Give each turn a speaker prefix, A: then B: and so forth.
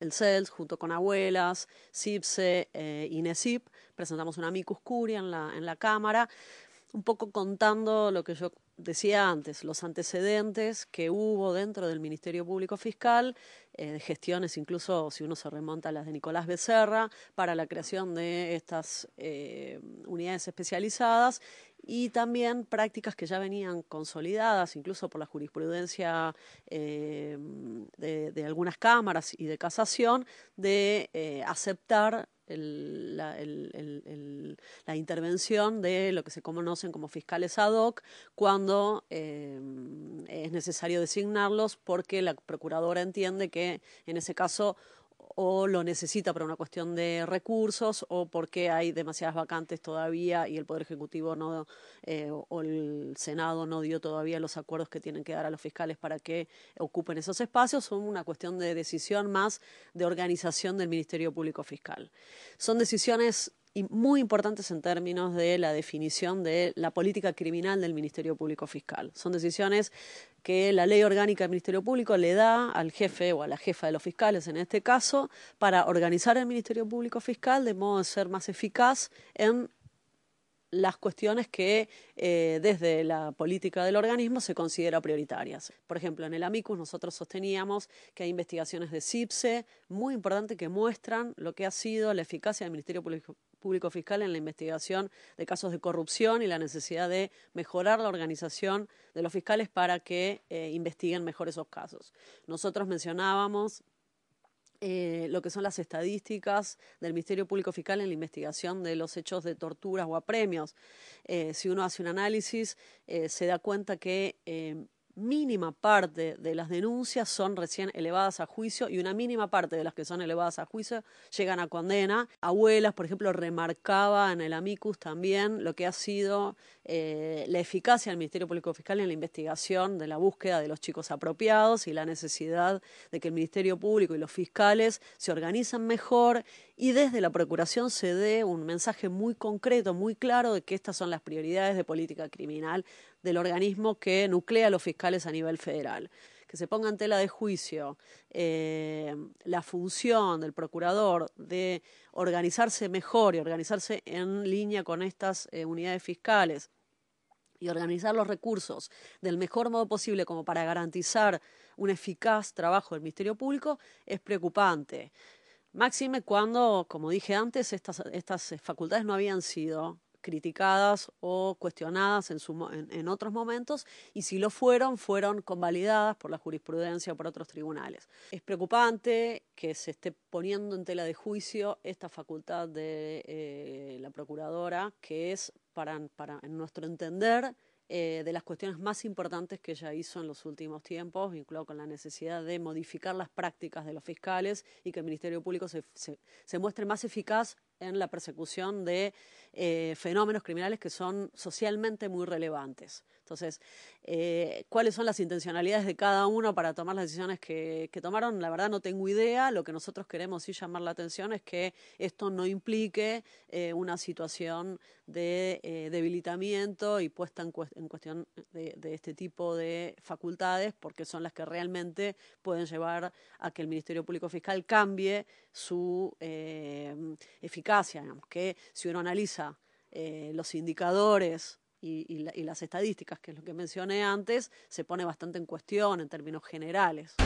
A: El CELS, junto con abuelas, CIPSE, eh, INESIP, presentamos una micus curia en la, en la Cámara un poco contando lo que yo decía antes, los antecedentes que hubo dentro del Ministerio Público Fiscal, eh, de gestiones incluso, si uno se remonta a las de Nicolás Becerra, para la creación de estas eh, unidades especializadas y también prácticas que ya venían consolidadas, incluso por la jurisprudencia eh, de, algunas cámaras y de casación, de aceptar la, intervención de lo que se conocen como fiscales ad hoc cuando em, es necesario designarlos porque la procuradora entiende que en ese caso o lo necesita para una cuestión de recursos o porque hay demasiadas vacantes todavía y el Poder Ejecutivo no eh, o el Senado no dio todavía los acuerdos que tienen que dar a los fiscales para que ocupen esos espacios, son una cuestión de decisión más de organización del Ministerio Público Fiscal. Son decisiones y muy importantes en términos de la definición de la política criminal del Ministerio Público Fiscal. Son decisiones que la ley orgánica del Ministerio Público le da al jefe o a la jefa de los fiscales, en este caso, para organizar el Ministerio Público Fiscal de modo de ser más eficaz en las cuestiones que eh, desde la política del organismo se considera prioritarias. Por ejemplo, en el AMICUS nosotros sosteníamos que hay investigaciones de CIPSE muy importantes que muestran lo que ha sido la eficacia del Ministerio Público, Fiscal en la investigación de casos de corrupción y la necesidad de mejorar la organización de los fiscales para que eh, investiguen mejor esos casos. Nosotros mencionábamos eh, lo que son las estadísticas del Ministerio Público Fiscal en la investigación de los hechos de torturas o apremios. Eh, si uno hace un análisis, eh, se da cuenta que mínima parte de las denuncias son recién elevadas a juicio y una mínima parte de las que son elevadas a juicio llegan a condena. Abuelas, por ejemplo, remarcaba en el amicus también lo que ha sido eh, la eficacia del Ministerio Público Fiscal en la investigación de la búsqueda de los chicos apropiados y la necesidad de que el Ministerio Público y los fiscales se organicen mejor y desde la Procuración se dé un mensaje muy concreto, muy claro de que estas son las prioridades de política criminal del organismo que nuclea a los fiscales a nivel federal que se ponga en tela de juicio eh, la función del procurador de organizarse mejor y organizarse en línea con estas eh, unidades fiscales y organizar los recursos del mejor modo posible como para garantizar un eficaz trabajo del Ministerio Público es preocupante. Máxime cuando, como dije antes, estas, eh, facultades no habían sido criticadas o cuestionadas en, otros momentos y si lo fueron, fueron convalidadas por la jurisprudencia o por otros tribunales. Es preocupante que se esté poniendo en tela de juicio esta facultad de eh, la procuradora, que es, para, para en nuestro entender, eh, de las cuestiones más importantes que ella hizo en los últimos tiempos, vinculado con la necesidad de modificar las prácticas de los fiscales y que el Ministerio Público se, se muestre más eficaz en la persecución de eh, fenómenos criminales que son socialmente muy relevantes. Entonces, eh, ¿cuáles son las intencionalidades de cada uno para tomar las decisiones que, tomaron? La verdad no tengo idea. Lo que nosotros queremos sí llamar la atención es que esto no implique eh, una situación de debilitamiento y puesta en, cuestión de, este tipo de facultades, porque son las que realmente pueden llevar a que el Ministerio Público Fiscal cambie su eficacia. que si uno analiza eh, los indicadores y, las estadísticas, que es lo que mencioné antes, se pone bastante en cuestión en términos generales.